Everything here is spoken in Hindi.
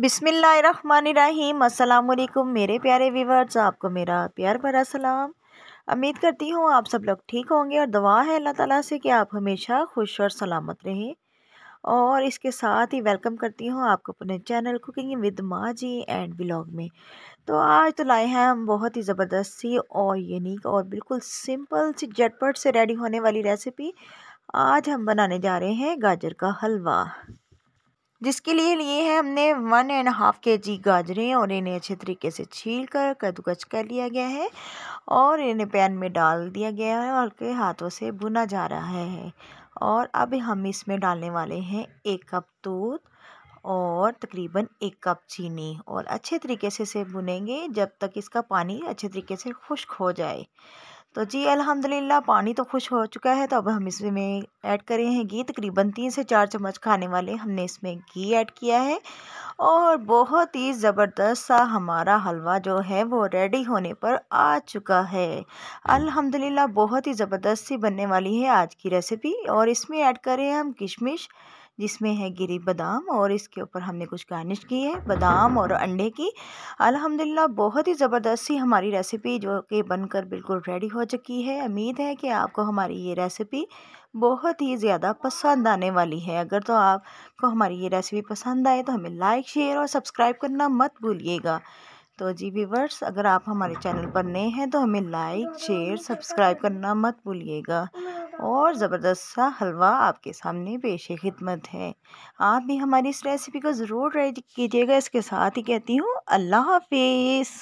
अस्सलाम वालेकुम मेरे प्यारे व्यूवर्स आपको मेरा प्यार भरा सलाम उम्मीद करती हूँ आप सब लोग ठीक होंगे और दुआ है अल्लाह ताला से कि आप हमेशा खुश और सलामत रहें और इसके साथ ही वेलकम करती हूँ आपको अपने चैनल कुकिंग विद माँ जी एंड ब्लॉग में तो आज तो लाए हैं हम बहुत ही ज़बरदस्त सी और यूनिक और बिल्कुल सिंपल सी झटपट से रेडी होने वाली रेसिपी आज हम बनाने जा रहे हैं गाजर का हलवा जिसके लिए लिए हैं हमने वन एंड हाफ के जी गाजरें और इन्हें अच्छे तरीके से छील कर कद्दूकस कर लिया गया है और इन्हें पैन में डाल दिया गया है और के हाथों से बुना जा रहा है और अब हम इसमें डालने वाले हैं एक कप दूध और तकरीबन एक कप चीनी और अच्छे तरीके से इसे बुनेंगे जब तक इसका पानी अच्छे तरीके से खुश्क हो जाए तो जी अल्हम्दुलिल्लाह पानी तो खुश हो चुका है तो अब हम इसमें ऐड करे हैं घी तकरीबन तीन से चार चम्मच खाने वाले हमने इसमें घी ऐड किया है और बहुत ही ज़बरदस्त सा हमारा हलवा जो है वो रेडी होने पर आ चुका है अल्हम्दुलिल्लाह बहुत ही ज़बरदस्त सी बनने वाली है आज की रेसिपी और इसमें ऐड करें हम किशमिश जिसमें है गिरी बादाम और इसके ऊपर हमने कुछ गार्निश की है बादाम और अंडे की अल्हम्दुलिल्लाह बहुत ही ज़बरदस्त सी हमारी रेसिपी जो कि बनकर बिल्कुल रेडी हो चुकी है उम्मीद है कि आपको हमारी ये रेसिपी बहुत ही ज़्यादा पसंद आने वाली है अगर तो आपको हमारी ये रेसिपी पसंद आए तो हमें लाइक शेयर और सब्सक्राइब करना मत भूलिएगा तो जी व्यूवर्स अगर आप हमारे चैनल पर नए हैं तो हमें लाइक शेयर सब्सक्राइब करना मत भूलिएगा और ज़बरदस्त सा हलवा आपके सामने पेश खिदमत है आप भी हमारी इस रेसिपी को ज़रूर ट्राई कीजिएगा इसके साथ ही कहती हूँ अल्लाह हाफिज़